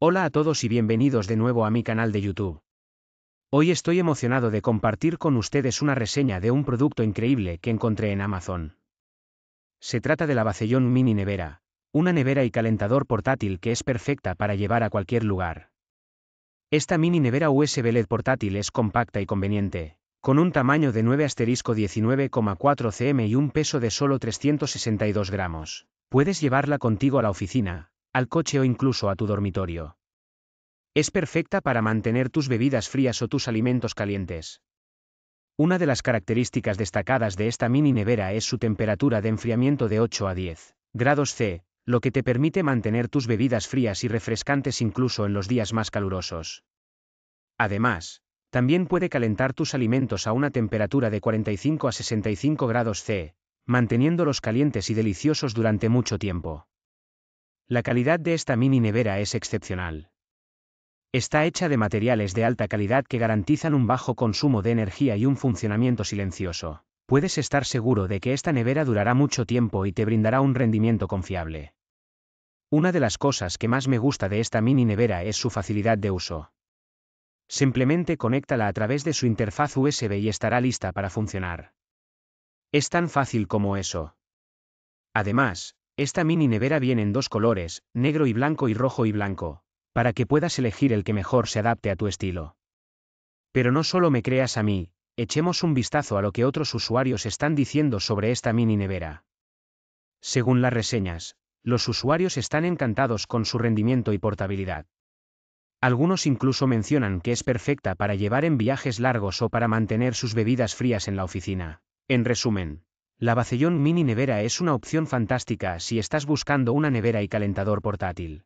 Hola a todos y bienvenidos de nuevo a mi canal de YouTube. Hoy estoy emocionado de compartir con ustedes una reseña de un producto increíble que encontré en Amazon. Se trata de la Mini Nevera, una nevera y calentador portátil que es perfecta para llevar a cualquier lugar. Esta mini nevera USB LED portátil es compacta y conveniente, con un tamaño de 9 asterisco 19,4 cm y un peso de solo 362 gramos. Puedes llevarla contigo a la oficina, al coche o incluso a tu dormitorio. Es perfecta para mantener tus bebidas frías o tus alimentos calientes. Una de las características destacadas de esta mini nevera es su temperatura de enfriamiento de 8 a 10 grados C, lo que te permite mantener tus bebidas frías y refrescantes incluso en los días más calurosos. Además, también puede calentar tus alimentos a una temperatura de 45 a 65 grados C, manteniéndolos calientes y deliciosos durante mucho tiempo. La calidad de esta mini nevera es excepcional. Está hecha de materiales de alta calidad que garantizan un bajo consumo de energía y un funcionamiento silencioso. Puedes estar seguro de que esta nevera durará mucho tiempo y te brindará un rendimiento confiable. Una de las cosas que más me gusta de esta mini nevera es su facilidad de uso. Simplemente conéctala a través de su interfaz USB y estará lista para funcionar. Es tan fácil como eso. Además, esta mini nevera viene en dos colores, negro y blanco y rojo y blanco, para que puedas elegir el que mejor se adapte a tu estilo. Pero no solo me creas a mí, echemos un vistazo a lo que otros usuarios están diciendo sobre esta mini nevera. Según las reseñas, los usuarios están encantados con su rendimiento y portabilidad. Algunos incluso mencionan que es perfecta para llevar en viajes largos o para mantener sus bebidas frías en la oficina. En resumen, la Bacellón Mini Nevera es una opción fantástica si estás buscando una nevera y calentador portátil.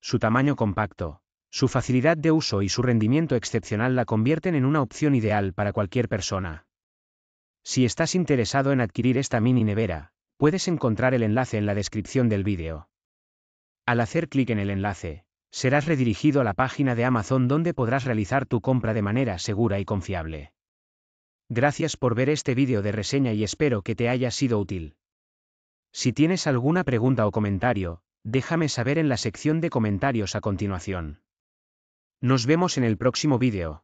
Su tamaño compacto, su facilidad de uso y su rendimiento excepcional la convierten en una opción ideal para cualquier persona. Si estás interesado en adquirir esta mini nevera, puedes encontrar el enlace en la descripción del vídeo. Al hacer clic en el enlace, serás redirigido a la página de Amazon donde podrás realizar tu compra de manera segura y confiable. Gracias por ver este vídeo de reseña y espero que te haya sido útil. Si tienes alguna pregunta o comentario, déjame saber en la sección de comentarios a continuación. Nos vemos en el próximo vídeo.